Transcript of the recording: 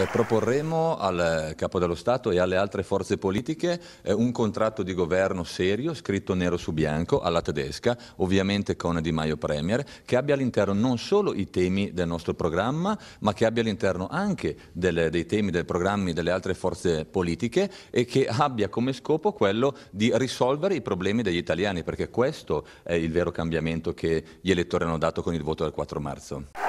Eh, proporremo al eh, Capo dello Stato e alle altre forze politiche eh, un contratto di governo serio, scritto nero su bianco, alla tedesca, ovviamente con Di Maio Premier, che abbia all'interno non solo i temi del nostro programma, ma che abbia all'interno anche delle, dei temi, dei programmi delle altre forze politiche e che abbia come scopo quello di risolvere i problemi degli italiani, perché questo è il vero cambiamento che gli elettori hanno dato con il voto del 4 marzo.